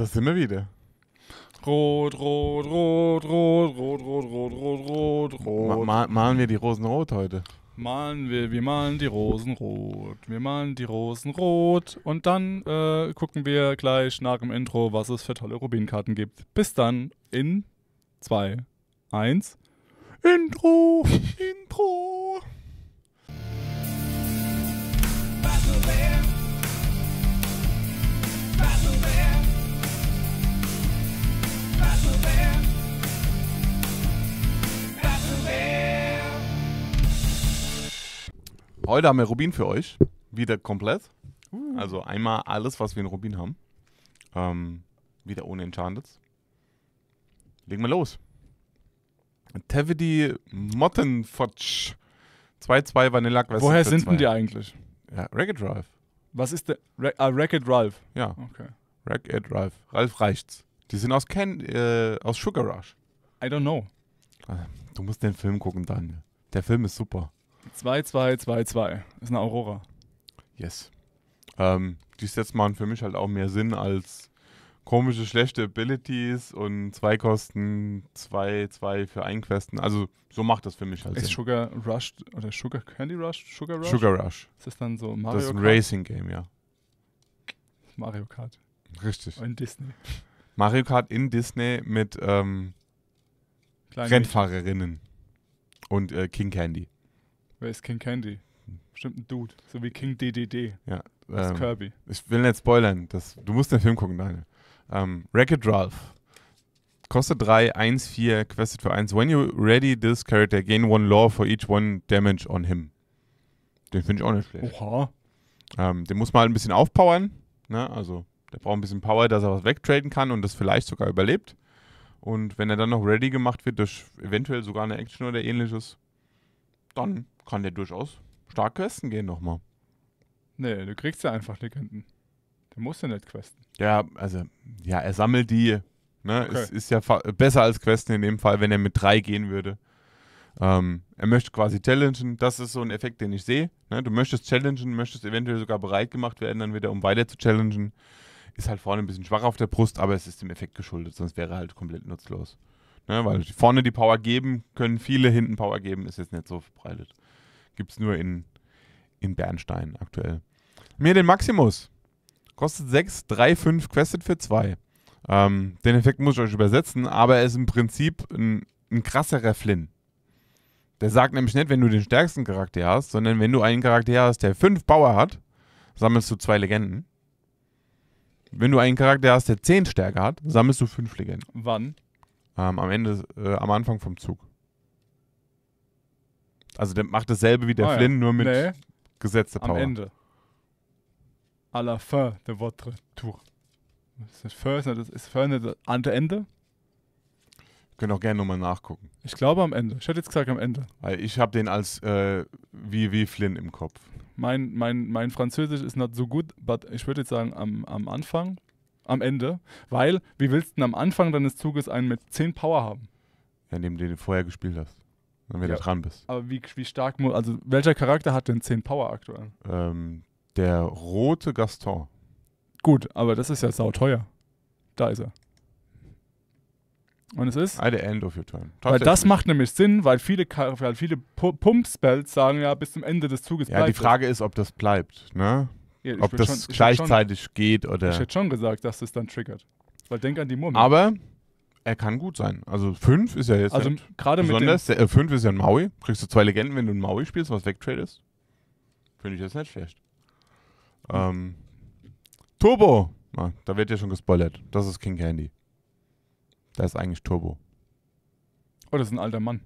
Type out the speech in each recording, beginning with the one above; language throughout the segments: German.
Das sind wir wieder. Rot, rot, rot, rot, rot, rot, rot, rot, rot, rot. Ma malen wir die Rosen rot heute? Malen wir, wir malen die Rosen rot. Wir malen die Rosen rot. Und dann äh, gucken wir gleich nach dem Intro, was es für tolle Rubinkarten gibt. Bis dann in 2, 1. Intro, Intro. Battle Heute haben wir Rubin für euch. Wieder komplett. Also einmal alles, was wir in Rubin haben. Ähm, wieder ohne Enchanteds. Legen wir los. Tevidi Mottenfotsch. 2-2 Vanilla Quest. Woher sind denn die eigentlich? Ja, Racket Drive. Was ist der? ah, Racket Ralph. Ja. Okay. Racket Ralph. Ralph reicht's. Die sind aus Ken, äh, aus Sugar Rush. I don't know. Ah, du musst den Film gucken, Daniel. Der Film ist super. 2222 ist eine Aurora. Yes. Ähm, die Sets machen für mich halt auch mehr Sinn als komische, schlechte Abilities und zwei Kosten, zwei, zwei für ein Questen. Also so macht das für mich halt ist Sinn. Sugar Rush oder Sugar Candy Rush? Sugar Rush? Sugar Rush. Ist das dann so Mario Das ist ein Racing-Game, ja. Mario Kart. Richtig. In Disney. Mario Kart in Disney mit ähm, Rennfahrerinnen und äh, King Candy. Wer ist King Candy? Bestimmt ein Dude. So wie King DDD. Ja. Das ähm, Kirby. Ich will nicht spoilern. Das, du musst den Film gucken, Daniel. Ähm, Wreck-It Ralph. Kostet 3, 1, 4, quested für 1. When you ready this character, gain one law for each one damage on him. Den finde ich auch nicht schlecht. Oha. Ähm, den muss man halt ein bisschen aufpowern. Ne? Also, der braucht ein bisschen Power, dass er was wegtraden kann und das vielleicht sogar überlebt. Und wenn er dann noch ready gemacht wird durch eventuell sogar eine Action oder ähnliches, dann kann der durchaus stark questen gehen nochmal. Nee, du kriegst ja einfach Legenden. Der muss ja nicht questen. Ja, also, ja, er sammelt die. Ne? Okay. Es ist ja besser als questen in dem Fall, wenn er mit drei gehen würde. Ähm, er möchte quasi challengen. Das ist so ein Effekt, den ich sehe. Ne? Du möchtest challengen, möchtest eventuell sogar bereit gemacht werden, dann wieder, um weiter zu challengen. Ist halt vorne ein bisschen schwach auf der Brust, aber es ist dem Effekt geschuldet, sonst wäre er halt komplett nutzlos. Ne? Weil vorne die Power geben, können viele hinten Power geben, ist jetzt nicht so verbreitet. Gibt es nur in, in Bernstein aktuell. Mir den Maximus. Kostet 6, 3, 5, questet für 2. Ähm, den Effekt muss ich euch übersetzen, aber er ist im Prinzip ein, ein krasserer Flynn. Der sagt nämlich nicht, wenn du den stärksten Charakter hast, sondern wenn du einen Charakter hast, der 5 Power hat, sammelst du 2 Legenden. Wenn du einen Charakter hast, der 10 Stärke hat, sammelst du 5 Legenden. Wann? Ähm, am Ende, äh, am Anfang vom Zug. Also der macht dasselbe wie der ah, Flynn, ja. nur mit nee. gesetzter Power. Am Ende. À la fin de votre tour. Ist das First, das ist First, das an Ende? Können auch gerne nochmal nachgucken. Ich glaube am Ende. Ich hätte jetzt gesagt am Ende. Weil ich habe den als äh, wie, wie Flynn im Kopf. Mein, mein, mein Französisch ist nicht so gut, aber ich würde jetzt sagen am, am Anfang, am Ende. Weil, wie willst du denn am Anfang deines Zuges einen mit 10 Power haben? Ja, indem du den vorher gespielt hast wenn wieder ja, dran bist. Aber wie, wie stark muss, also welcher Charakter hat denn 10 Power aktuell? Ähm, der rote Gaston. Gut, aber das ist ja sauteuer. Da ist er. Und es ist? At the end of your turn. Weil das macht nämlich Sinn, weil viele, weil viele Pump-Spells sagen ja bis zum Ende des Zuges Ja, die Frage ist, ob das bleibt, ne? Ja, ob das schon, gleichzeitig schon, geht oder. Ich hätte schon gesagt, dass das dann triggert. Weil denk an die Mumme. Aber er kann gut sein. Also 5 ist ja jetzt also halt gerade besonders. 5 äh, ist ja ein Maui. Kriegst du zwei Legenden, wenn du ein Maui spielst, was wegtradest. Finde ich jetzt nicht schlecht. Ähm, Turbo. Ah, da wird ja schon gespoilert. Das ist King Candy. Da ist eigentlich Turbo. Oh, das ist ein alter Mann.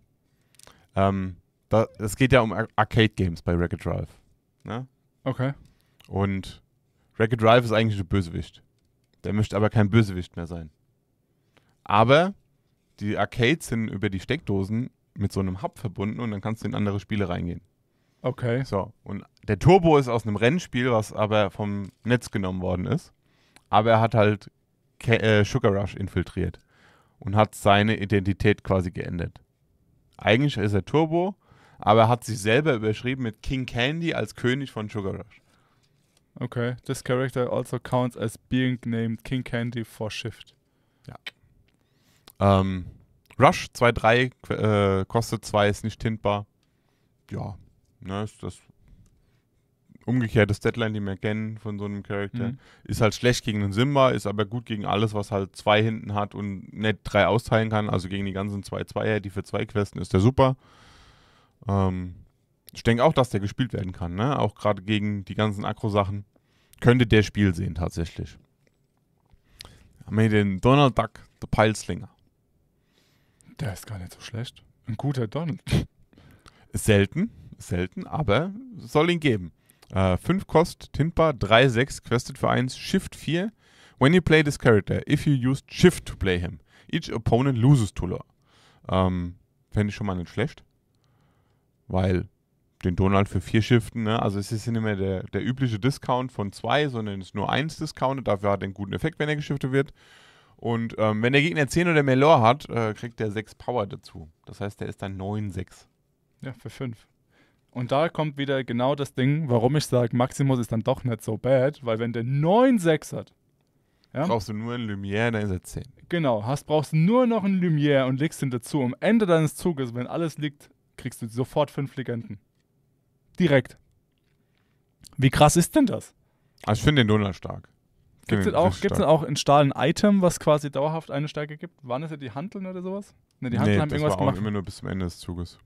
Ähm, da, es geht ja um Ar Arcade-Games bei Wreck-It Ralph. Ne? Okay. Und Wreck-It Ralph ist eigentlich ein Bösewicht. Der möchte aber kein Bösewicht mehr sein. Aber die Arcades sind über die Steckdosen mit so einem Hub verbunden und dann kannst du in andere Spiele reingehen. Okay. So, und der Turbo ist aus einem Rennspiel, was aber vom Netz genommen worden ist. Aber er hat halt Ke äh, Sugar Rush infiltriert und hat seine Identität quasi geändert. Eigentlich ist er Turbo, aber er hat sich selber überschrieben mit King Candy als König von Sugar Rush. Okay, this character also counts as being named King Candy for Shift. Ja. Ähm, Rush 2,3 äh, kostet 2, ist nicht tintbar. Ja, ne, ist das umgekehrtes Deadline, die wir kennen von so einem Charakter. Mhm. Ist halt schlecht gegen den Simba, ist aber gut gegen alles, was halt 2 hinten hat und nicht 3 austeilen kann. Also gegen die ganzen 2-2er, die für 2 Questen ist der super. Ähm, ich denke auch, dass der gespielt werden kann, ne? Auch gerade gegen die ganzen Akro-Sachen. Könnte der Spiel sehen, tatsächlich. Haben wir den Donald Duck, der Peilslinger. Der ist gar nicht so schlecht. Ein guter Donald. Selten, selten, aber soll ihn geben. 5 äh, Kost, Tintbar, 3, 6, Quested für 1, Shift 4. When you play this character, if you used Shift to play him, each opponent loses to law. Ähm, Fände ich schon mal nicht schlecht. Weil den Donald für 4 Shiften, ne? also es ist nicht mehr der, der übliche Discount von 2, sondern es ist nur 1 Discount. Dafür hat er einen guten Effekt, wenn er geschiftet wird. Und ähm, wenn der Gegner 10 oder mehr Lore hat, äh, kriegt der 6 Power dazu. Das heißt, der ist dann 9-6. Ja, für 5. Und da kommt wieder genau das Ding, warum ich sage, Maximus ist dann doch nicht so bad, weil wenn der 9-6 hat, ja? brauchst du nur einen Lumière, dann ist er 10. Genau, hast, brauchst nur noch einen Lumière und legst ihn dazu. Am Ende deines Zuges, wenn alles liegt, kriegst du sofort 5 Legenden. Direkt. Wie krass ist denn das? Also ich finde den Donner stark. Gibt es denn, auch, auch in Stahl ein Item, was quasi dauerhaft eine Stärke gibt? Waren es ja die Handeln oder sowas? Ne, die Handeln nee, haben irgendwas war auch gemacht. immer nur bis zum Ende des Zuges.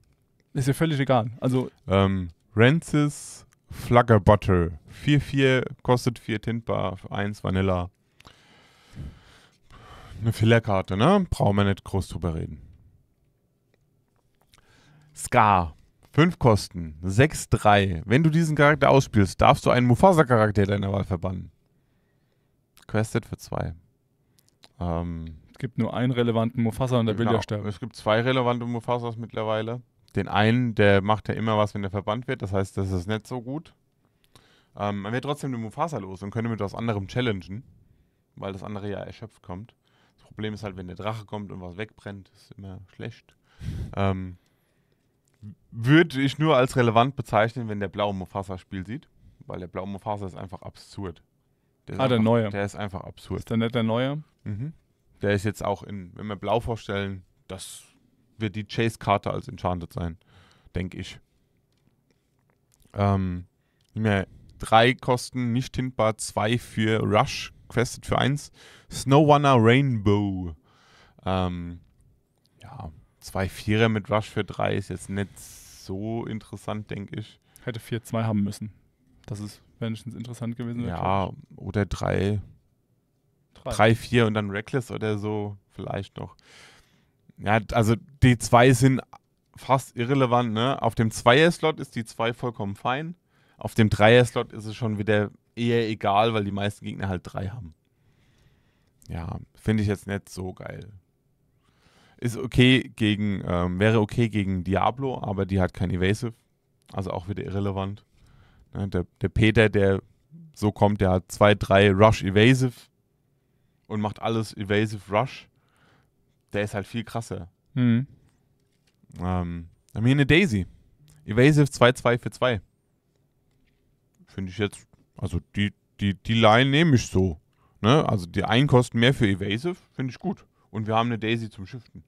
Ist ja völlig egal. Also. Ähm, Rancis Flaggerbottle. 4-4 kostet 4 Tintbar, 1 Vanilla. Eine Fillerkarte, ne? Brauchen wir nicht groß drüber reden. Scar. 5 Kosten, 6-3. Wenn du diesen Charakter ausspielst, darfst du einen Mufasa-Charakter deiner Wahl verbannen questet für zwei. Ähm, es gibt nur einen relevanten Mufasa und der genau, will ja genau. sterben. Es gibt zwei relevante Mufasas mittlerweile. Den einen, der macht ja immer was, wenn der verbannt wird. Das heißt, das ist nicht so gut. Ähm, man wird trotzdem den Mufasa los und könnte mit was anderem challengen, weil das andere ja erschöpft kommt. Das Problem ist halt, wenn der Drache kommt und was wegbrennt, ist immer schlecht. ähm, würde ich nur als relevant bezeichnen, wenn der blaue Mufasa Spiel sieht, weil der blaue Mufasa ist einfach absurd. Der ah, der einfach, neue. Der ist einfach absurd. Ist der nicht der neue? Mhm. Der ist jetzt auch in, wenn wir blau vorstellen, das wird die Chase-Karte als Enchanted sein, denke ich. Ähm, mehr drei Kosten, nicht hintbar, zwei für Rush, quested für eins. Snowrunner Rainbow. Ähm, ja, zwei Vierer mit Rush für drei ist jetzt nicht so interessant, denke ich. Hätte 4-2 haben müssen. Das ist wenigstens interessant gewesen. Ja, oder drei, drei, drei. vier und dann Reckless oder so, vielleicht noch. Ja, also die zwei sind fast irrelevant, ne? Auf dem Zweier-Slot ist die zwei vollkommen fein. Auf dem Dreier-Slot ist es schon wieder eher egal, weil die meisten Gegner halt drei haben. Ja, finde ich jetzt nicht so geil. Ist okay gegen, ähm, wäre okay gegen Diablo, aber die hat kein Evasive. Also auch wieder irrelevant. Ne, der, der Peter, der so kommt, der hat zwei, drei Rush Evasive und macht alles Evasive Rush. Der ist halt viel krasser. Mhm. Ähm, haben hier eine Daisy. Evasive 2-2 für 2. Finde ich jetzt, also die, die, die Line nehme ich so. Ne? Also die einen kosten mehr für Evasive, finde ich gut. Und wir haben eine Daisy zum Shiften.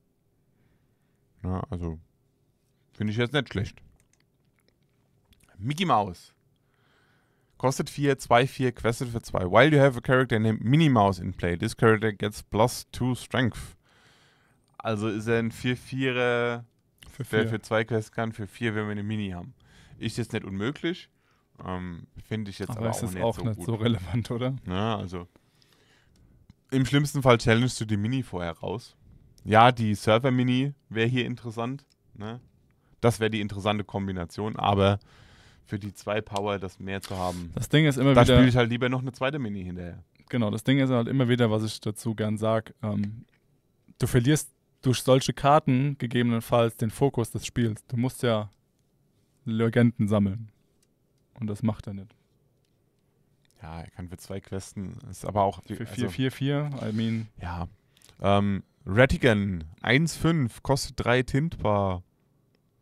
Ja, ne, also finde ich jetzt nicht schlecht. Mickey Mouse. Kostet 4, 2, 4, Quested für 2. While you have a character named Minnie Mouse in play, this character gets plus 2 Strength. Also ist er ein 4-4er, der für 2 Quests kann, für 4, wenn wir eine Mini haben. Ist jetzt nicht unmöglich. Ähm, Finde ich jetzt aber, aber auch, nicht, auch so nicht so relevant, oder? Ja, also. Im schlimmsten Fall challengest du die Mini vorher raus. Ja, die Server-Mini wäre hier interessant. Ne? Das wäre die interessante Kombination, aber für die zwei Power das mehr zu haben. Das Ding ist immer da wieder. Da spiele ich halt lieber noch eine zweite Mini hinterher. Genau, das Ding ist halt immer wieder, was ich dazu gern sage. Ähm, du verlierst durch solche Karten gegebenenfalls den Fokus des Spiels. Du musst ja Legenden sammeln. Und das macht er nicht. Ja, er kann für zwei Questen. Ist aber auch. Für 4, also, 4, 4, I mean. Ja. Ähm, Ratigan 1,5 kostet 3 Tintbar.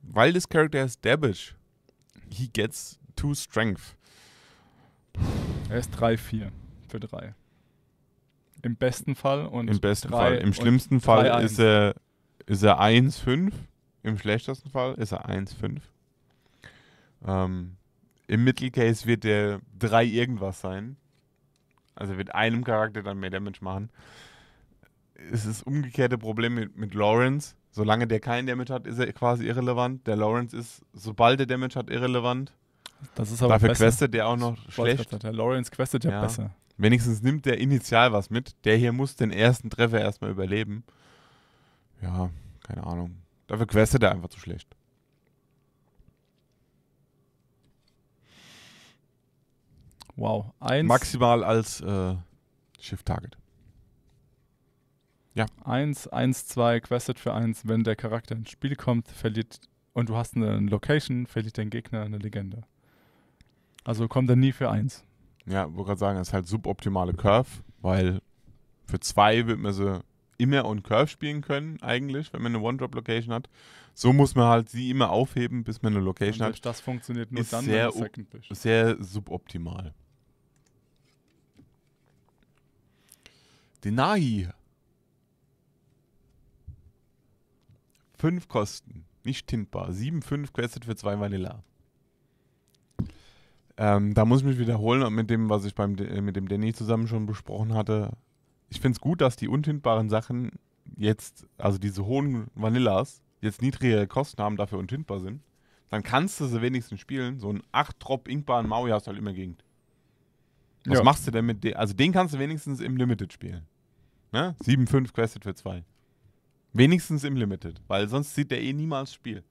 Weil das Charakter ist Damage he gets two strength. Er ist 3-4 für 3. Im besten Fall und Im besten Fall. Im schlimmsten Fall ist 1. er, ist er 1-5. Im schlechtesten Fall ist er 1-5. Ähm, Im Mittelcase wird er 3 irgendwas sein. Also wird einem Charakter dann mehr Damage machen. Es ist das umgekehrte Problem mit, mit Lawrence. Solange der keinen Damage hat, ist er quasi irrelevant. Der Lawrence ist, sobald der Damage hat, irrelevant. Das ist aber Dafür besser. questet der auch noch schlecht. Der Lawrence questet ja, ja, besser. Wenigstens nimmt der initial was mit. Der hier muss den ersten Treffer erstmal überleben. Ja, keine Ahnung. Dafür questet er einfach zu schlecht. Wow. Eins. Maximal als äh, Shift-Target. Ja. Eins, eins, zwei, questet für eins. Wenn der Charakter ins Spiel kommt, verliert und du hast eine Location, verliert dein Gegner eine Legende. Also kommt er nie für eins. Ja, wollte gerade sagen, das ist halt suboptimale Curve, weil für zwei wird man sie immer on Curve spielen können, eigentlich, wenn man eine One-Drop-Location hat. So muss man halt sie immer aufheben, bis man eine Location hat. Das funktioniert nur ist dann, sehr, wenn Second bist. sehr suboptimal. Denahi 5 kosten. Nicht tintbar. 7,5 kostet für 2 Vanilla. Ähm, da muss ich mich wiederholen mit dem, was ich beim, äh, mit dem Danny zusammen schon besprochen hatte. Ich finde es gut, dass die untintbaren Sachen jetzt, also diese hohen Vanillas, jetzt niedrigere Kosten haben, dafür untintbar sind. Dann kannst du sie wenigstens spielen. So ein 8-Drop inkbaren Maui hast du halt immer gegen. Was ja. machst du denn mit dem? Also den kannst du wenigstens im Limited spielen. Ne? 7,5 Quested für 2. Wenigstens im Limited, weil sonst sieht der eh niemals Spiel.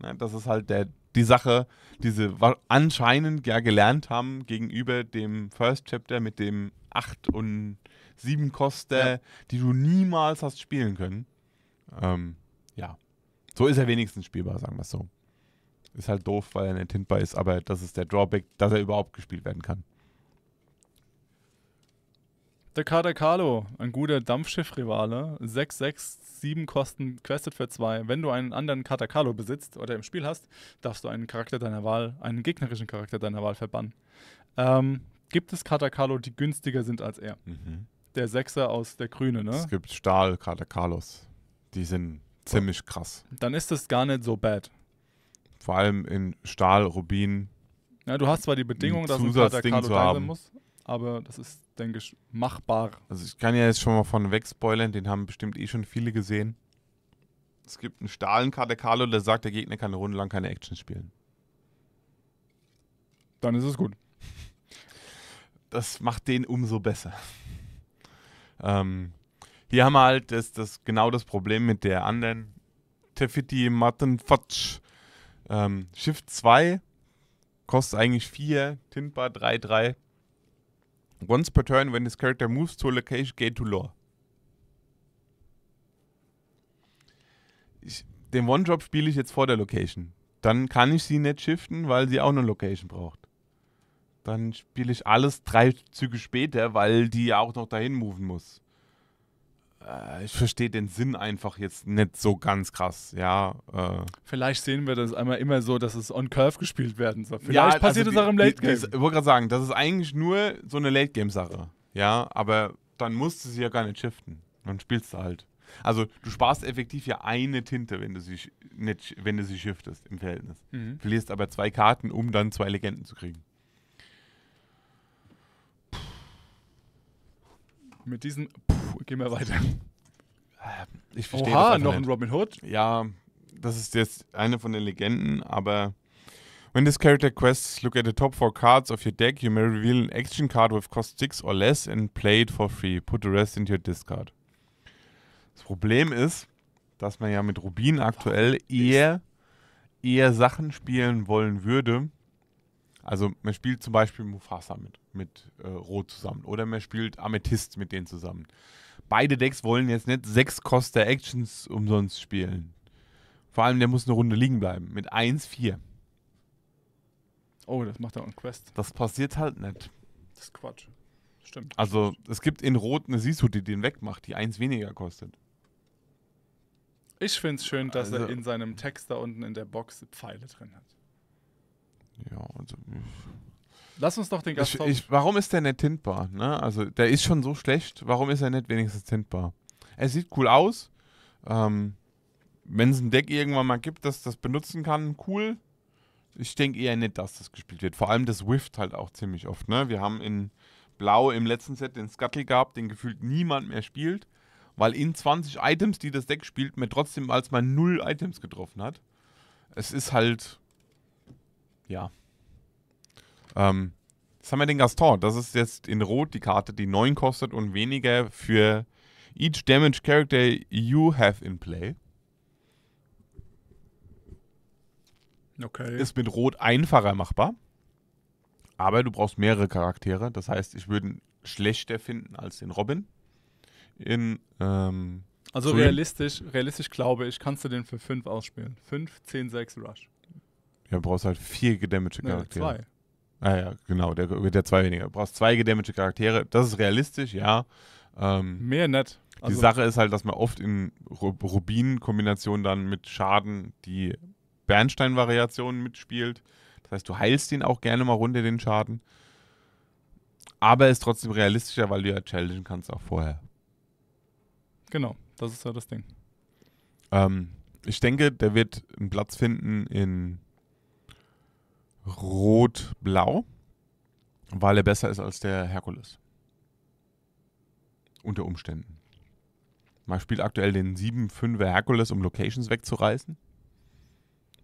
Ne? Das ist halt der, die Sache, die sie anscheinend ja gelernt haben gegenüber dem First Chapter mit dem 8 und 7 Koster, ja. die du niemals hast spielen können. Ähm, ja. So ist er wenigstens spielbar, sagen wir es so. Ist halt doof, weil er nicht hintbar ist, aber das ist der Drawback, dass er überhaupt gespielt werden kann. Der Kader Carlo, ein guter Dampfschiff-Rivale. 6, 6, 7 Kosten questet für 2. Wenn du einen anderen Kader Carlo besitzt oder im Spiel hast, darfst du einen Charakter deiner Wahl, einen gegnerischen Charakter deiner Wahl verbannen. Ähm, gibt es Kader Carlo, die günstiger sind als er? Mhm. Der Sechser aus der Grüne, ne? Es gibt Stahl Kader Carlos. Die sind ziemlich krass. Dann ist es gar nicht so bad. Vor allem in Stahl, Rubin. Ja, du hast zwar die Bedingung, dass du Kader Carlo da sein muss, aber das ist, denke ich, machbar. Also ich kann ja jetzt schon mal von weg spoilern, den haben bestimmt eh schon viele gesehen. Es gibt einen Stahlenkarte Carlo, der sagt, der Gegner kann eine Runde lang keine Action spielen. Dann ist es gut. Das macht den umso besser. Ähm, hier haben wir halt das, das, genau das Problem mit der anderen Tefiti Matten Fatsch. Ähm, Shift 2 kostet eigentlich 4, Tintbar 3, 3. Once per turn, when this character moves to a location, gain to lore. Ich, den One-Drop spiele ich jetzt vor der Location. Dann kann ich sie nicht shiften, weil sie auch eine Location braucht. Dann spiele ich alles drei Züge später, weil die ja auch noch dahin moven muss äh, ich verstehe den Sinn einfach jetzt nicht so ganz krass, ja. Äh. Vielleicht sehen wir das einmal immer so, dass es on Curve gespielt werden soll. Vielleicht ja, passiert also es also auch im Late Game. Die, die, ich wollte gerade sagen, das ist eigentlich nur so eine Late Game Sache, ja. Aber dann musst du sie ja gar nicht shiften. Dann spielst du halt. Also du sparst effektiv ja eine Tinte, wenn du sie nicht, wenn du sie shiftest im Verhältnis. Mhm. Verlierst aber zwei Karten, um dann zwei Legenden zu kriegen. Mit diesem Puh, gehen wir weiter. Äh, ich verstehe Oha, das noch ein Robin Hood? Ja, das ist jetzt eine von den Legenden, aber When this character quests, look at the top four cards of your deck. You may reveal an action card with cost six or less and play it for free. Put the rest into your discard. Das Problem ist, dass man ja mit Rubin aktuell eher, eher Sachen spielen wollen würde, also man spielt zum Beispiel Mufasa mit, mit äh, Rot zusammen oder man spielt Amethyst mit denen zusammen. Beide Decks wollen jetzt nicht sechs Costa Actions umsonst spielen. Vor allem, der muss eine Runde liegen bleiben mit 1-4. Oh, das macht er on Quest. Das passiert halt nicht. Das ist Quatsch. Stimmt. Also, es gibt in Rot eine Sisu, die den wegmacht, die eins weniger kostet. Ich finde es schön, dass also, er in seinem Text da unten in der Box Pfeile drin hat. Ja, also. Lass uns doch den Gast. Ich, ich, warum ist der nicht tintbar? Ne? Also, der ist schon so schlecht. Warum ist er nicht wenigstens tintbar? Er sieht cool aus. Ähm, Wenn es ein Deck irgendwann mal gibt, das das benutzen kann, cool. Ich denke eher nicht, dass das gespielt wird. Vor allem das Whift halt auch ziemlich oft. Ne? Wir haben in Blau im letzten Set den Scuttle gehabt, den gefühlt niemand mehr spielt, weil in 20 Items, die das Deck spielt, mir trotzdem als mal null Items getroffen hat. Es ist halt ja. Ähm, jetzt haben wir den Gaston. Das ist jetzt in Rot die Karte, die 9 kostet und weniger für each damage character you have in play. Okay. Ist mit Rot einfacher machbar. Aber du brauchst mehrere Charaktere. Das heißt, ich würde ihn schlechter finden als den Robin. In, ähm, also realistisch, realistisch glaube ich, kannst du den für 5 ausspielen. 5, 10, 6 Rush. Ja, brauchst halt vier gedämmte Charaktere. Nee, zwei. Ah ja, genau, der, der zwei weniger. Du brauchst zwei gedämmte Charaktere. Das ist realistisch, ja. Ähm, Mehr nett. Also die Sache ist halt, dass man oft in Rubin-Kombination dann mit Schaden die Bernstein-Variationen mitspielt. Das heißt, du heilst ihn auch gerne mal runter, den Schaden. Aber ist trotzdem realistischer, weil du ja challengen kannst auch vorher. Genau, das ist ja das Ding. Ähm, ich denke, der wird einen Platz finden in Rot-Blau, weil er besser ist als der Herkules. Unter Umständen. Man spielt aktuell den 7-5er Herkules, um Locations wegzureißen.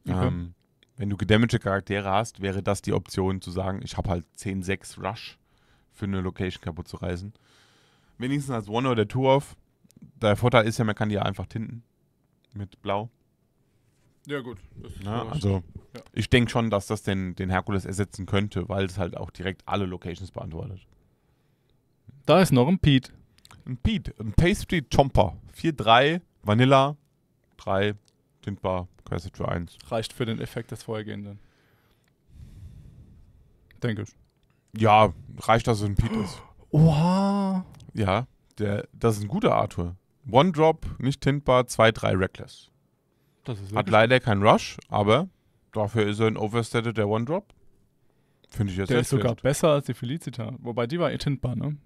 Okay. Ähm, wenn du gedamagte Charaktere hast, wäre das die Option zu sagen, ich habe halt 10-6 Rush für eine Location kaputt zu reißen. Wenigstens als One oder Two-Off. Der Vorteil ist ja, man kann die einfach tinten mit Blau. Ja, gut. Na, also, ja. ich denke schon, dass das den, den Herkules ersetzen könnte, weil es halt auch direkt alle Locations beantwortet. Da ist noch ein Pete. Ein Pete, ein Pastry Chomper. 4-3, Vanilla, 3, Tintbar, Cursed für 1. Reicht für den Effekt des Vorhergehenden. Denke ich. Ja, reicht, dass es ein Pete ist. Oha! Ja, der, das ist ein guter Arthur. One Drop, nicht Tintbar, 2-3 Reckless. Hat leider keinen Rush, aber dafür ist er ein Overstated der One-Drop. Finde ich jetzt Der ist sogar schlecht. besser als die Felicita. Wobei die war eh tintbar, ne?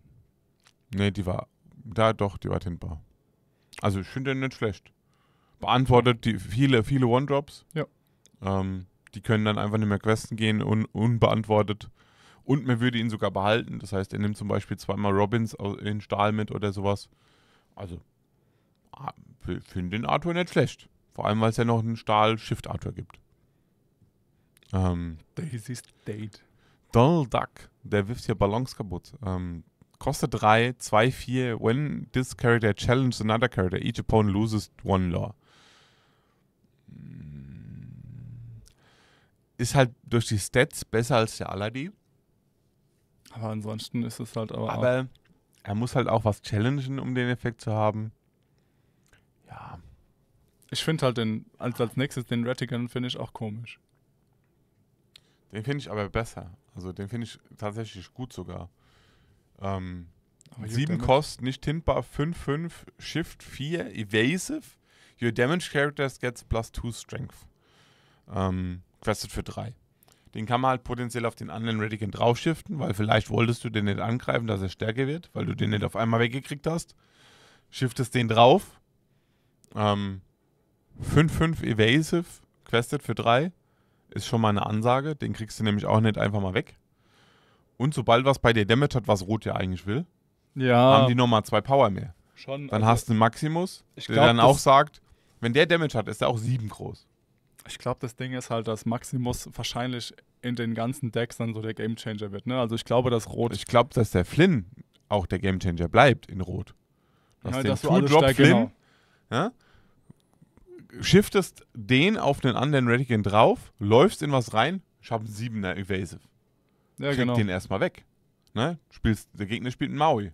Ne, die war. Da doch, die war tintbar. Also ich finde den nicht schlecht. Beantwortet die viele, viele One-Drops. Ja. Ähm, die können dann einfach nicht mehr questen gehen und unbeantwortet. Und man würde ihn sogar behalten. Das heißt, er nimmt zum Beispiel zweimal Robins in Stahl mit oder sowas. Also, finde den Arthur nicht schlecht. Vor allem, weil es ja noch einen Stahl-Shift-Arthur gibt. Ähm, Daisy's Date. Donald Duck, der wirft hier Ballons kaputt. Ähm, kostet 3, 2, 4. When this character challenges another character, each opponent loses one law. Mm. Ist halt durch die Stats besser als der Aladdin. Aber ansonsten ist es halt aber. Aber er muss halt auch was challengen, um den Effekt zu haben. Ja. Ich finde halt den, als, als nächstes den Ratigan finde ich auch komisch. Den finde ich aber besser. Also den finde ich tatsächlich gut sogar. Ähm, 7 Kost, nicht tintbar, 5, 5, Shift 4, Evasive. Your damage characters gets plus 2 Strength. Ähm, questet für 3. Den kann man halt potenziell auf den anderen Radican draufschiften, weil vielleicht wolltest du den nicht angreifen, dass er stärker wird, weil du den nicht auf einmal weggekriegt hast. Shiftest den drauf. Ähm, 5-5 Evasive, Quested für 3, ist schon mal eine Ansage. Den kriegst du nämlich auch nicht einfach mal weg. Und sobald was bei dir Damage hat, was Rot ja eigentlich will, ja. haben die nochmal zwei Power mehr. Schon, dann also hast du einen Maximus, der glaub, dann auch sagt, wenn der Damage hat, ist er auch 7 groß. Ich glaube, das Ding ist halt, dass Maximus wahrscheinlich in den ganzen Decks dann so der Gamechanger wird. Ne? Also ich glaube, dass Rot. Ich glaube, dass der Flynn auch der Gamechanger bleibt in Rot. Dass ja, den dass du Two Flynn, genau. ja, shiftest den auf einen anderen Redigan drauf, läufst in was rein, ich habe einen 7er Evasive. Ja, Krieg genau. den erstmal weg. Ne? Spielst, der Gegner spielt einen Maui.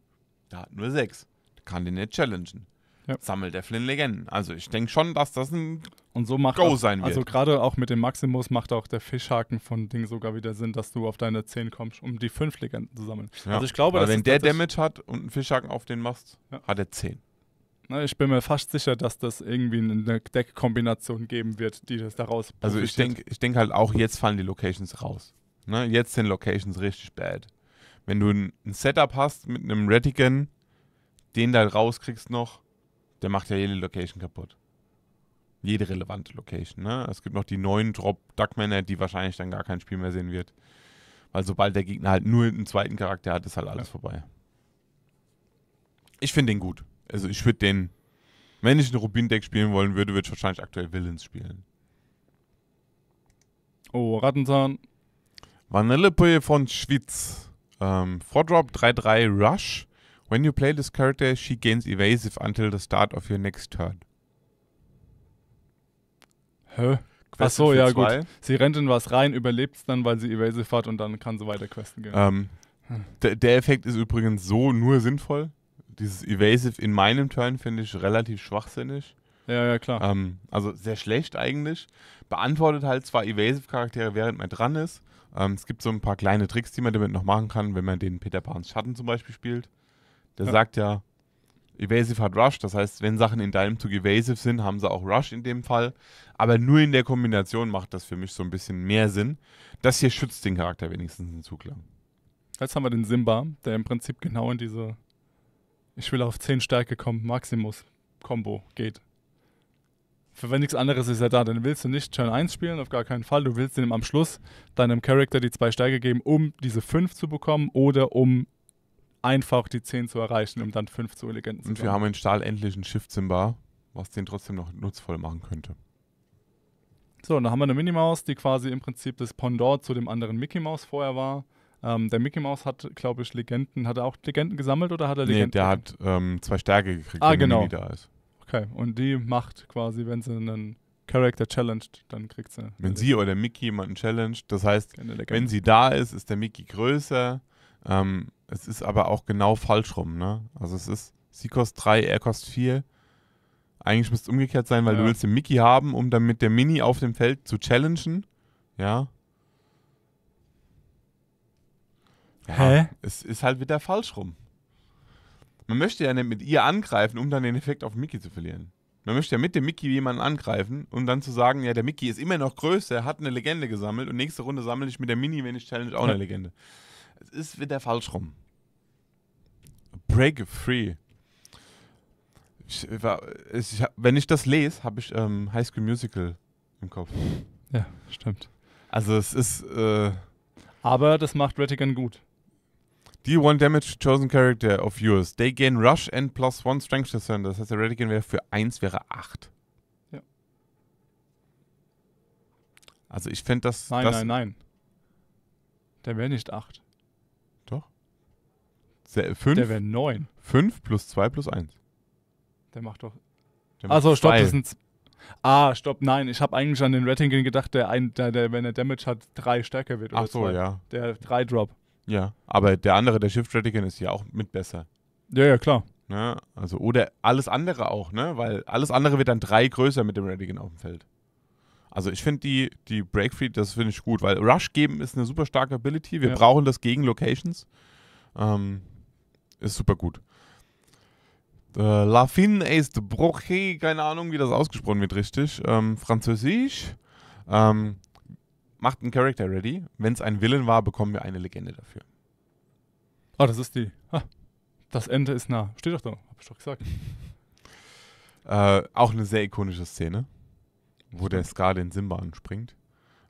Der hat nur 6. Kann den nicht challengen. Ja. Sammelt der Flynn Legenden. Also ich denke schon, dass das ein und so macht Go auch, sein also wird. Also gerade auch mit dem Maximus macht auch der Fischhaken von Ding sogar wieder Sinn, dass du auf deine 10 kommst, um die 5 Legenden zu sammeln. Ja. Also ich glaube, Weil wenn der Damage hat und einen Fischhaken auf den machst, ja. hat er 10. Ne, ich bin mir fast sicher, dass das irgendwie eine Deckkombination geben wird, die das daraus Also ich denke ich denk halt auch, jetzt fallen die Locations raus. Ne? Jetzt sind Locations richtig bad. Wenn du ein, Setup hast mit einem Retigan, den da halt rauskriegst noch, der macht ja jede Location kaputt. Jede relevante Location. Ne? Es gibt noch die neuen Drop Duckmänner, die wahrscheinlich dann gar kein Spiel mehr sehen wird. Weil sobald der Gegner halt nur einen zweiten Charakter hat, ist halt alles ja. vorbei. Ich finde den gut. Also ich würde den, wenn ich ein Rubin-Deck spielen wollen würde, würde ich wahrscheinlich aktuell Villains spielen. Oh, Rattenzahn. Vanellope von Schwitz. Ähm, 4 3-3 Rush. When you play this character, she gains evasive until the start of your next turn. Hä? Ach so, ja zwei. gut. Sie rennt in was rein, überlebt es dann, weil sie evasive hat und dann kann sie weiter questen gehen. Ähm, hm. der Effekt ist übrigens so nur sinnvoll, dieses Evasive in meinem Turn finde ich relativ schwachsinnig. Ja, ja, klar. Ähm, also sehr schlecht eigentlich. Beantwortet halt zwar Evasive-Charaktere, während man dran ist. Ähm, es gibt so ein paar kleine Tricks, die man damit noch machen kann, wenn man den Peter Pans Schatten zum Beispiel spielt. Der ja. sagt ja, Evasive hat Rush, das heißt, wenn Sachen in deinem Zug evasive sind, haben sie auch Rush in dem Fall. Aber nur in der Kombination macht das für mich so ein bisschen mehr Sinn. Das hier schützt den Charakter wenigstens einen Zug lang. Jetzt haben wir den Simba, der im Prinzip genau in diese ich will auf 10 Stärke kommen, Maximus. Combo, geht. Für wenn nichts anderes ist er da, dann willst du nicht Turn 1 spielen, auf gar keinen Fall. Du willst ihm am Schluss deinem Charakter die 2 Stärke geben, um diese 5 zu bekommen oder um einfach die 10 zu erreichen, um dann 5 zu Legenden zu Und wir haben in Stahl endlich einen Shift zimbar was den trotzdem noch nutzvoll machen könnte. So, dann haben wir eine Minimaus, die quasi im Prinzip das Pendant zu dem anderen Mickey Mouse vorher war. Ähm, der Mickey Mouse hat, glaube ich, Legenden. Hat er auch Legenden gesammelt oder hat er Legenden? Nee, der hat ähm, zwei Stärke gekriegt, ah, wenn genau. Mimi da ist. Okay, und die macht quasi, wenn sie einen Character challenged, dann kriegt sie. Wenn sie oder Mickey jemanden challenged, das heißt, wenn sie da ist, ist der Mickey größer. Ähm, es ist aber auch genau falsch rum, ne? Also es ist, sie kostet drei, er kostet vier. Eigentlich müsste es umgekehrt sein, weil ja. du willst den Mickey haben, um dann mit der Mini auf dem Feld zu challengen. Ja. Ja, Hä? Es ist halt wieder falsch rum. Man möchte ja nicht mit ihr angreifen, um dann den Effekt auf Mickey zu verlieren. Man möchte ja mit dem Mickey jemanden angreifen, um dann zu sagen, ja, der Mickey ist immer noch größer, hat eine Legende gesammelt und nächste Runde sammle ich mit der Mini, wenn ich challenge, auch eine Legende. Es ist wieder falsch rum. Break free. Ich, äh, ich, wenn ich das lese, habe ich ähm, High School Musical im Kopf. Ja, stimmt. Also es ist. Äh, Aber das macht Rattigan gut. Deal one damage chosen character of yours. They gain rush and plus one strength to send. Das heißt, der Redigan wäre für 1 wäre 8. Ja. Also ich fände das... Nein, das nein, nein. Der wäre nicht 8. Doch. 5? Der wäre 9. 5 plus 2 plus 1. Der macht doch... Also stopp, das sind... Ah, stopp, nein, ich habe eigentlich an den Rettingen gedacht, der, ein, der, der, wenn er Damage hat, 3 stärker wird. Ach so, zwei. ja. Der 3-Drop. Ja, aber der andere, der Shift Radican, ist ja auch mit besser. Ja, ja, klar. Ne? Also, oder alles andere auch, ne? Weil alles andere wird dann drei größer mit dem Radican auf dem Feld. Also ich finde die, die Break das finde ich gut, weil Rush geben ist eine super starke Ability. Wir ja. brauchen das gegen Locations. Ähm, ist super gut. Äh, Lafin Ace de Broche, keine Ahnung, wie das ausgesprochen wird richtig. Ähm, Französisch. Ähm, macht einen Character ready. Wenn es ein Villain war, bekommen wir eine Legende dafür. Ah, oh, das ist die. Ha. Das Ende ist nah. Steht doch da, hab ich doch gesagt. äh, auch eine sehr ikonische Szene, wo der Scar den Simba anspringt.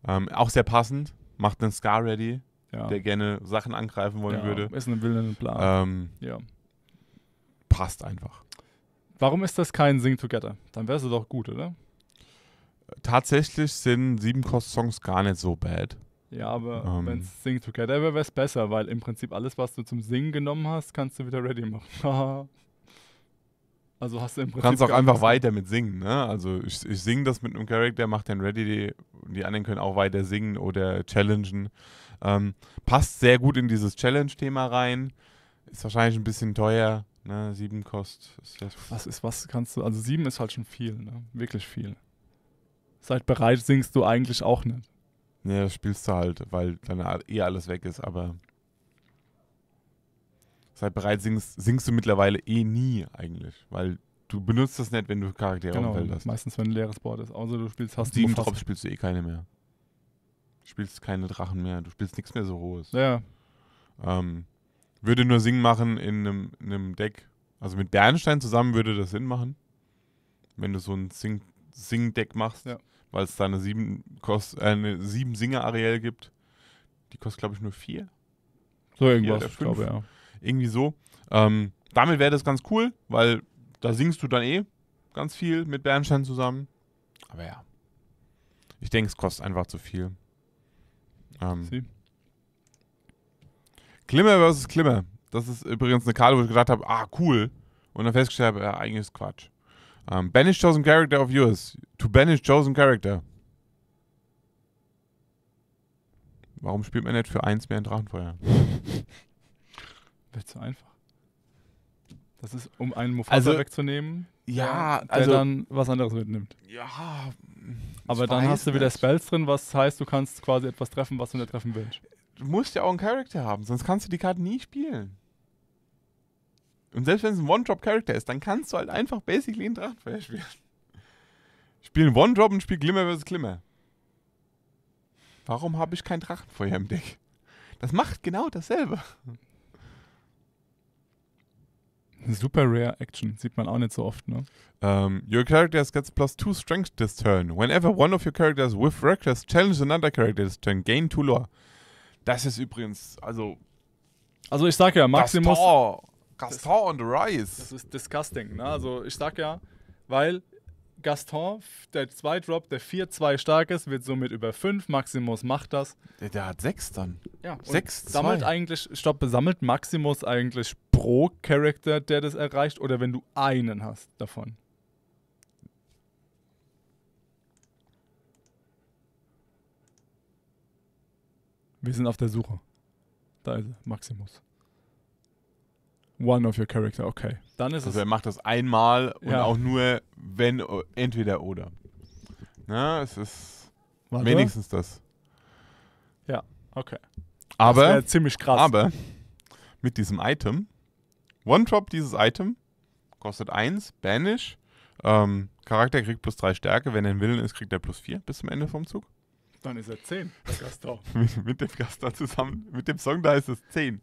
Ähm, auch sehr passend, macht einen Scar ready, ja. der gerne Sachen angreifen wollen ja, würde. Ist ein Villain Plan. Ähm, ja. Passt einfach. Warum ist das kein Sing Together? Dann wäre es doch gut, oder? tatsächlich sind sieben Kost-Songs gar nicht so bad. Ja, aber ähm, wenn es Sing Together wäre, wäre es besser, weil im Prinzip alles, was du zum Singen genommen hast, kannst du wieder ready machen. also hast du im Prinzip. Du Kannst auch einfach weiter mit singen, ne? Also ich, ich singe das mit einem Charakter, mach den ready, die, die anderen können auch weiter singen oder challengen. Ähm, passt sehr gut in dieses Challenge-Thema rein. Ist wahrscheinlich ein bisschen teuer. Ne, sieben kostet. Ist was ist was kannst du? Also sieben ist halt schon viel, ne? Wirklich viel. Seid bereit singst du eigentlich auch nicht. Nee, das spielst du halt, weil dann eh alles weg ist, aber. Seid bereit singst, singst du mittlerweile eh nie eigentlich, weil du benutzt das nicht, wenn du Charaktere genau, auf Meistens, wenn ein leeres Board ist. Außer du spielst hast Sieben Drops spielst du eh keine mehr. Du spielst keine Drachen mehr. Du spielst nichts mehr so hohes. Ja. Ähm, würde nur Singen machen in einem, in einem Deck. Also mit Bernstein zusammen würde das Sinn machen. Wenn du so ein Sing-Deck machst. Ja weil es da eine sieben, kost, äh, eine sieben Singer Ariel gibt. Die kostet, glaube ich, nur vier. So irgendwas, ich glaube ja. Irgendwie so. Ähm, damit wäre das ganz cool, weil da singst du dann eh ganz viel mit Bernstein zusammen. Aber ja. Ich denke, es kostet einfach zu viel. Ähm, Klimmer versus Klimmer. Das ist übrigens eine Karte, wo ich gedacht habe, ah, cool. Und dann festgestellt habe, ja, eigentlich ist Quatsch. Um, banish chosen character of yours. To banish chosen character. Warum spielt man nicht für eins mehr ein Drachenfeuer? Wird zu einfach. Das ist, um einen Mufasa also, wegzunehmen. Ja, der also, dann was anderes mitnimmt. Ja. Aber dann hast du wieder nicht. Spells drin, was heißt, du kannst quasi etwas treffen, was du nicht treffen willst. Du musst ja auch einen Charakter haben, sonst kannst du die Karte nie spielen. Und selbst wenn es ein One-Drop-Charakter ist, dann kannst du halt einfach basically einen Drachenfeuer spielen. Spiel ein One-Drop und spiel Glimmer vs. Glimmer. Warum habe ich kein Drachenfeuer im Deck? Das macht genau dasselbe. Super rare action, sieht man auch nicht so oft, ne? Um, ähm, your character gets plus two strength this turn. Whenever one of your characters with reckless challenges another character this turn, gain two lore. Das ist übrigens, also. Also ich sage ja, Maximus, Gaston on the Rise. Das ist disgusting. Ne? Also ich sag ja, weil Gaston, der 2-Drop, der 4-2 stark ist, wird somit über 5. Maximus macht das. Der, der hat 6 dann. Ja, 6 Sammelt zwei. eigentlich, stopp, sammelt Maximus eigentlich pro Charakter, der das erreicht, oder wenn du einen hast davon? Wir sind auf der Suche. Da ist er, Maximus one of your character, okay. Dann ist also es. er macht das einmal und auch nur, wenn entweder oder. Na, es ist Warte. wenigstens das. Ja, okay. Aber das ziemlich krass. Aber mit diesem Item, One Drop dieses Item kostet 1, Banish. Ähm, Charakter kriegt plus 3 Stärke, wenn er ein Willen ist, kriegt er plus 4 bis zum Ende vom Zug. Dann ist er 10, der Gaston. mit, mit dem Gaston zusammen, mit dem Song da ist es 10.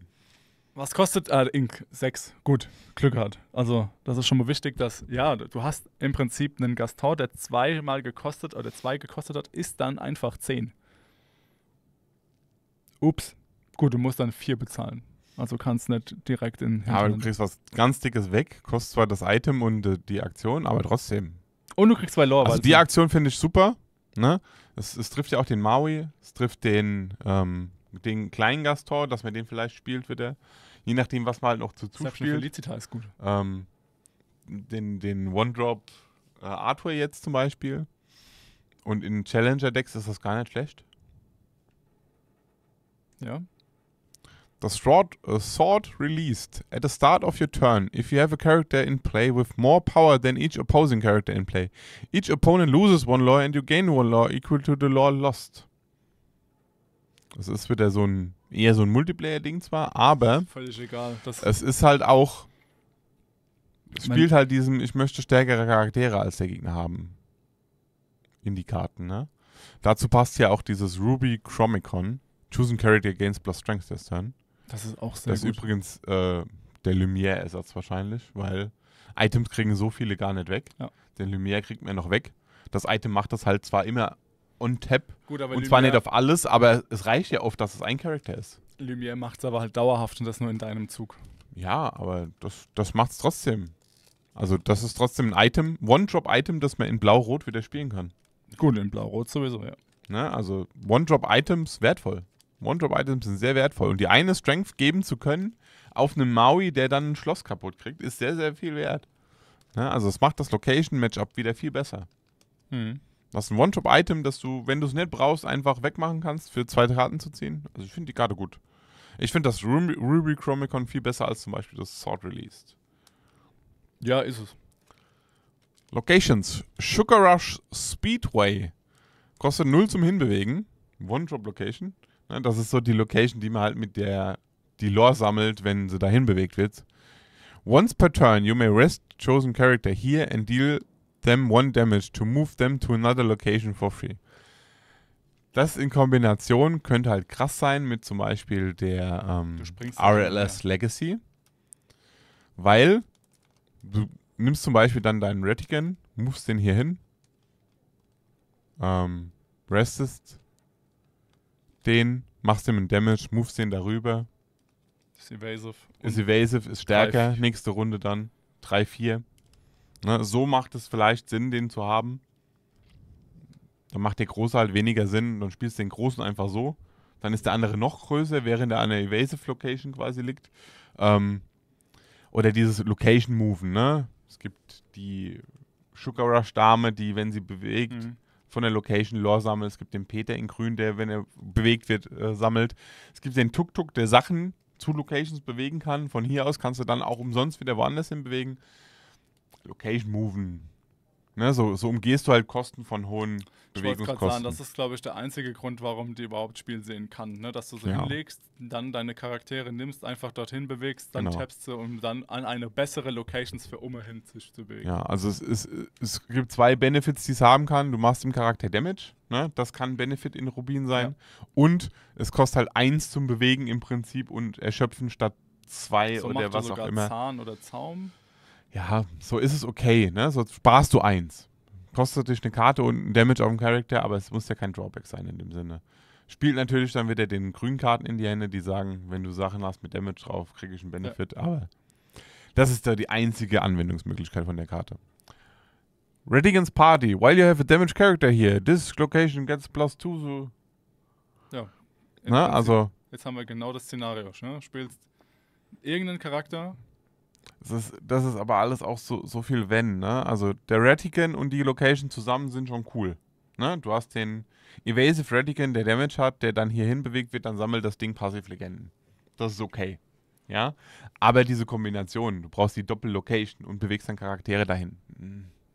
Was kostet ah, Ink? Sechs. Gut, Glück hat. Also, das ist schon mal wichtig, dass, ja, du hast im Prinzip einen Gaston, der zweimal gekostet oder zwei gekostet hat, ist dann einfach zehn. Ups. Gut, du musst dann vier bezahlen. Also kannst nicht direkt in. Ja, aber du kriegst was ganz Dickes weg, kostet zwar das Item und äh, die Aktion, aber trotzdem. Und du kriegst zwei Lore. Also die Aktion finde ich super. Ne? Es, es, trifft ja auch den Maui, es trifft den, ähm, den kleinen Gastor, dass man den vielleicht spielt wieder je nachdem, was man halt noch zu zuspielt. Felicita ist gut. Ähm, den den One-Drop äh, Arthur jetzt zum Beispiel. Und in Challenger-Decks ist das gar nicht schlecht. Ja. The sword, uh, sword released at the start of your turn. If you have a character in play with more power than each opposing character in play, each opponent loses one law and you gain one law equal to the law lost. Es ist wieder so ein, eher so ein Multiplayer-Ding zwar, aber. Völlig egal. Das es ist halt auch. spielt halt diesen ich möchte stärkere Charaktere als der Gegner haben. In die Karten, ne? Dazu passt ja auch dieses Ruby Chromicon. Choosing Character Gains plus Strength this turn. Das ist auch sehr Das gut. ist übrigens äh, der Lumiere-Ersatz wahrscheinlich, weil Items kriegen so viele gar nicht weg. Ja. Den Lumiere kriegt man noch weg. Das Item macht das halt zwar immer und tap. Gut, aber und Lumiere zwar nicht auf alles, aber es reicht ja oft, dass es ein Charakter ist. Lumiere macht es aber halt dauerhaft und das nur in deinem Zug. Ja, aber das, das macht es trotzdem. Also das ist trotzdem ein Item, One-Drop-Item, das man in Blau-Rot wieder spielen kann. Gut, in Blau-Rot sowieso, ja. Ne? Also One-Drop-Items wertvoll. One-Drop-Items sind sehr wertvoll. Und die eine Strength geben zu können auf einem Maui, der dann ein Schloss kaputt kriegt, ist sehr, sehr viel wert. Ne? Also es macht das Location-Matchup wieder viel besser. Mhm. Das ist ein One-Shop-Item, das du, wenn du es nicht brauchst, einfach wegmachen kannst, für zwei Karten zu ziehen. Also ich finde die Karte gut. Ich finde das Ruby, Ruby Chromicon viel besser als zum Beispiel das Sword Released. Ja, ist es. Locations. Sugar Rush Speedway. Kostet null zum Hinbewegen. One-Drop-Location. Ne, das ist so die Location, die man halt mit der die Lore sammelt, wenn sie dahin bewegt wird. Once per turn, you may rest chosen character here and deal them one damage to move them to another location for free. Das in Kombination könnte halt krass sein mit zum Beispiel der ähm, RLS ja. Legacy, weil du nimmst zum Beispiel dann deinen Retigan, moves den hier hin, ähm, restest den, machst ihm einen Damage, moves den darüber. Ist evasive. Ist evasive, ist stärker. Nächste Runde dann 3-4. Ne, so macht es vielleicht Sinn, den zu haben. Dann macht der Große halt weniger Sinn, dann spielst du den Großen einfach so. Dann ist der andere noch größer, während er an der Evasive Location quasi liegt. Ähm, oder dieses Location Moven, ne? Es gibt die Sugar Rush Dame, die, wenn sie bewegt, mhm. von der Location Lore sammelt. Es gibt den Peter in Grün, der, wenn er bewegt wird, äh, sammelt. Es gibt den Tuk-Tuk, der Sachen zu Locations bewegen kann. Von hier aus kannst du dann auch umsonst wieder woanders hin bewegen. Location moven. Ne, so, so umgehst du halt Kosten von hohen ich Bewegungskosten. Ich sagen, das ist, glaube ich, der einzige Grund, warum die überhaupt spielen sehen kann. Ne? Dass du sie ja. hinlegst, dann deine Charaktere nimmst, einfach dorthin bewegst, dann genau. tappst du, um dann an eine bessere Location für Umme hin sich zu bewegen. Ja, also es, ist, es gibt zwei Benefits, die es haben kann. Du machst dem Charakter Damage, ne? das kann ein Benefit in Rubin sein. Ja. Und es kostet halt eins zum Bewegen im Prinzip und Erschöpfen statt zwei so oder was auch immer. Zahn oder Zaum ja, so ist es okay, ne? So sparst du eins. Kostet dich eine Karte und ein Damage auf dem Charakter, aber es muss ja kein Drawback sein in dem Sinne. Spielt natürlich dann wieder den grünen Karten in die Hände, die sagen, wenn du Sachen hast mit Damage drauf, kriege ich einen Benefit, ja. aber das ist da die einzige Anwendungsmöglichkeit von der Karte. Redigans Party. While you have a damaged character here, this location gets plus two. So. Ja. Na, also. Jetzt haben wir genau das Szenario. Ne? Spielst irgendeinen Charakter, das ist, das ist aber alles auch so, so viel Wenn, ne? Also der Ratican und die Location zusammen sind schon cool. Ne? Du hast den Evasive Ratican, der Damage hat, der dann hierhin bewegt wird, dann sammelt das Ding Passivlegenden. Das ist okay. Ja? Aber diese Kombination, du brauchst die Doppel-Location und bewegst dann Charaktere dahin.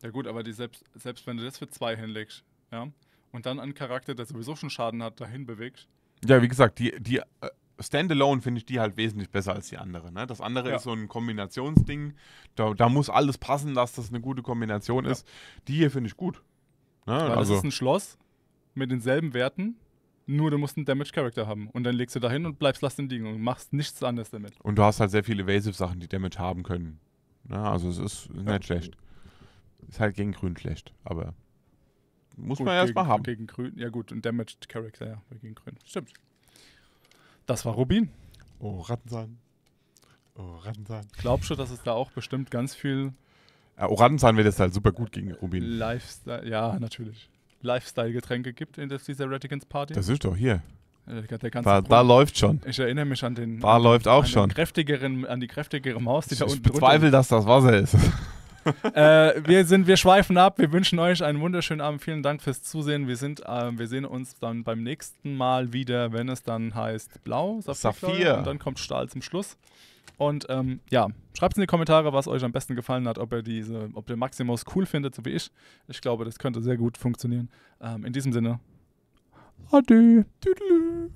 Ja gut, aber die selbst, selbst wenn du das für zwei hinlegst, ja, und dann einen Charakter, der sowieso schon Schaden hat, dahin bewegst. Ja, wie gesagt, die, die äh, Standalone finde ich die halt wesentlich besser als die andere. Ne? Das andere ja. ist so ein Kombinationsding. Da, da, muss alles passen, dass das eine gute Kombination ja. ist. Die hier finde ich gut. Ne? Weil also. das ist ein Schloss mit denselben Werten, nur du musst einen Damage Character haben. Und dann legst du da hin und bleibst lassen liegen und machst nichts anderes damit. Und du hast halt sehr viele Evasive-Sachen, die Damage haben können. Ne? Also es ist nicht ja. schlecht. Ist halt gegen Grün schlecht, aber muss gut, man erstmal haben. Gegen Grün, ja gut, und Damaged Character, ja, gegen Grün. Stimmt. Das war Rubin. Oh, Rattenzahn. Oh, Rattenzahn. Glaubst du, dass es da auch bestimmt ganz viel. Ja, Orangenzahn oh, wird jetzt halt super gut gegen Rubin. Lifestyle, ja, natürlich. Lifestyle-Getränke gibt in dieser Reticans Party. Das ist doch hier. Äh, da, da, läuft schon. Ich erinnere mich an den. Da läuft auch schon. Kräftigeren, an die kräftigere Maus, die ich da unten. Ich bezweifle, dass das Wasser ist. äh, wir, sind, wir schweifen ab. Wir wünschen euch einen wunderschönen Abend. Vielen Dank fürs Zusehen. Wir, sind, äh, wir sehen uns dann beim nächsten Mal wieder, wenn es dann heißt Blau, Saphir. Saphir. Und dann kommt Stahl zum Schluss. Und ähm, ja, schreibt in die Kommentare, was euch am besten gefallen hat, ob ihr diese, ob ihr Maximus cool findet, so wie ich. Ich glaube, das könnte sehr gut funktionieren. Ähm, in diesem Sinne. Ade. Tüdelü.